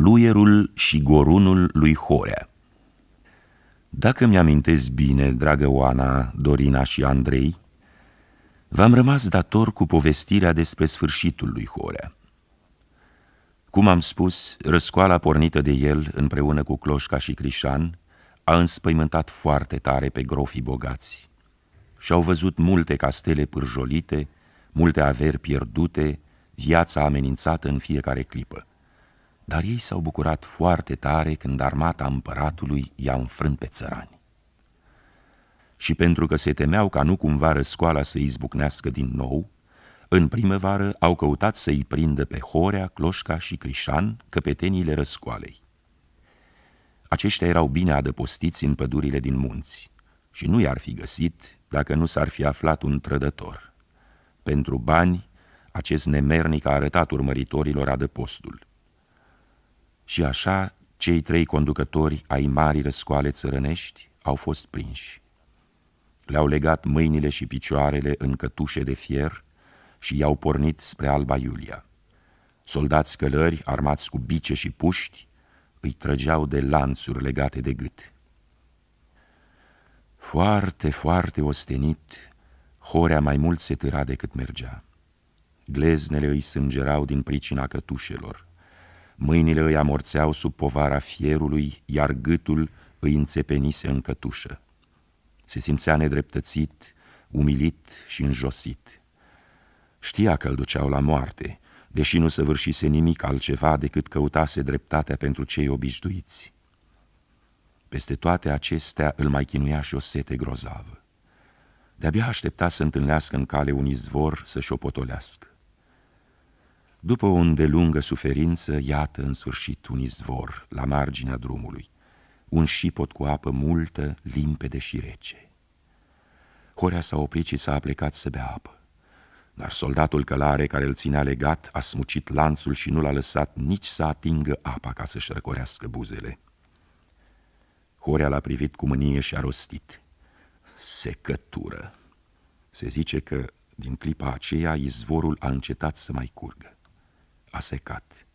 fluierul și gorunul lui Horea. Dacă mi-amintesc bine, dragă Oana, Dorina și Andrei, v-am rămas dator cu povestirea despre sfârșitul lui Horea. Cum am spus, răscoala pornită de el, împreună cu Cloșca și Crișan, a înspăimântat foarte tare pe grofii bogați și-au văzut multe castele pârjolite, multe averi pierdute, viața amenințată în fiecare clipă dar ei s-au bucurat foarte tare când armata împăratului i-a înfrânt pe țărani. Și pentru că se temeau ca nu cumva răscoala să izbucnească din nou, în primăvară au căutat să-i prindă pe Horea, Cloșca și Crișan, căpeteniile răscoalei. Aceștia erau bine adăpostiți în pădurile din munți și nu i-ar fi găsit dacă nu s-ar fi aflat un trădător. Pentru bani, acest nemernic a arătat urmăritorilor adăpostul – și așa cei trei conducători ai marii răscoale țărănești au fost prinși. Le-au legat mâinile și picioarele în cătușe de fier și i-au pornit spre Alba Iulia. Soldați călări, armați cu bice și puști, îi trăgeau de lanțuri legate de gât. Foarte, foarte ostenit, Horea mai mult se târa decât mergea. Gleznele îi sângerau din pricina cătușelor. Mâinile îi amorțeau sub povara fierului, iar gâtul îi înțepenise în cătușă. Se simțea nedreptățit, umilit și înjosit. Știa că îl duceau la moarte, deși nu săvârșise nimic altceva decât căutase dreptatea pentru cei obișnuiți. Peste toate acestea îl mai chinuia și o sete grozavă. De-abia aștepta să întâlnească în cale un izvor să-și opotolească. După o îndelungă suferință, iată în sfârșit un izvor la marginea drumului, un șipot cu apă multă, limpede și rece. Horea s-a oprit și s-a plecat să bea apă. Dar soldatul călare care îl ținea legat a smucit lanțul și nu l-a lăsat nici să atingă apa ca să-și răcorească buzele. Horea l-a privit cu mânie și a rostit. Secătură! Se zice că, din clipa aceea, izvorul a încetat să mai curgă a secat,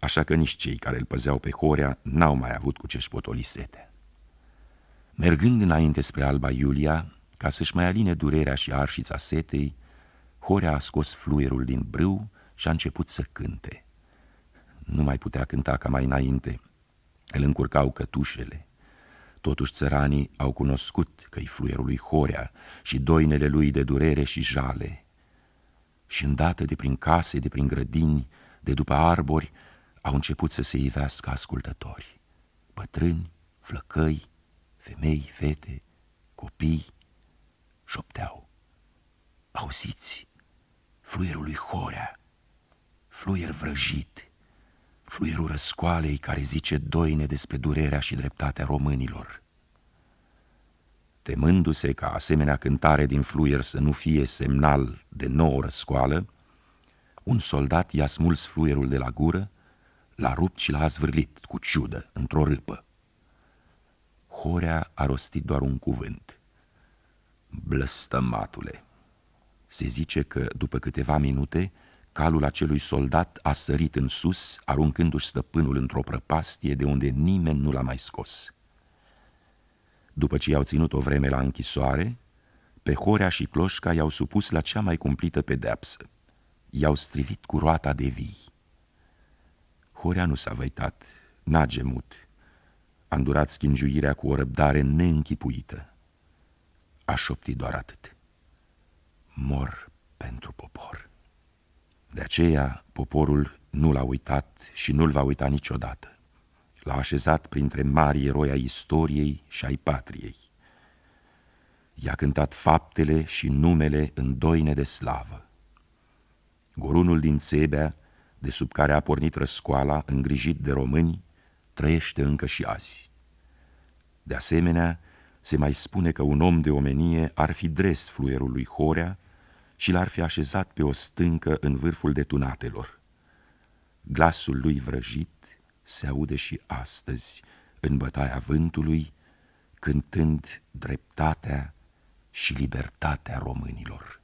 așa că nici cei care îl păzeau pe Horea n-au mai avut cu ce-și potoli sete. Mergând înainte spre Alba Iulia, ca să-și mai aline durerea și arșița setei, Horea a scos fluierul din brâu și a început să cânte. Nu mai putea cânta ca mai înainte. Îl încurcau cătușele. Totuși țăranii au cunoscut că-i fluierul lui Horea și doinele lui de durere și jale. Și îndată de prin case, de prin grădini, de după arbori, au început să se ivească ascultători. Bătrâni, flăcăi, femei, fete, copii, șopteau. Auziți, fluierul lui Horea, fluier vrăjit, fluierul răscoalei care zice doine despre durerea și dreptatea românilor. Temându-se ca asemenea cântare din fluier să nu fie semnal de nouă răscoală, un soldat i-a smuls fluierul de la gură, l-a rupt și l-a zvârlit cu ciudă, într-o râpă. Horea a rostit doar un cuvânt. Blăstămatule! Se zice că, după câteva minute, calul acelui soldat a sărit în sus, aruncându-și stăpânul într-o prăpastie de unde nimeni nu l-a mai scos. După ce i-au ținut o vreme la închisoare, pe Horea și Cloșca i-au supus la cea mai cumplită pedeapsă i-au strivit cu roata de vii. Horea nu s-a văitat, n-a gemut, a îndurat schingiuirea cu o răbdare neînchipuită. A șoptit doar atât. Mor pentru popor. De aceea, poporul nu l-a uitat și nu-l va uita niciodată. L-a așezat printre mari eroi ai istoriei și ai patriei. I-a cântat faptele și numele în doine de slavă. Gorunul din Țebea, de sub care a pornit răscoala, îngrijit de români, trăiește încă și azi. De asemenea, se mai spune că un om de omenie ar fi dres lui Horea și l-ar fi așezat pe o stâncă în vârful detunatelor. Glasul lui vrăjit se aude și astăzi, în bătaia vântului, cântând dreptatea și libertatea românilor.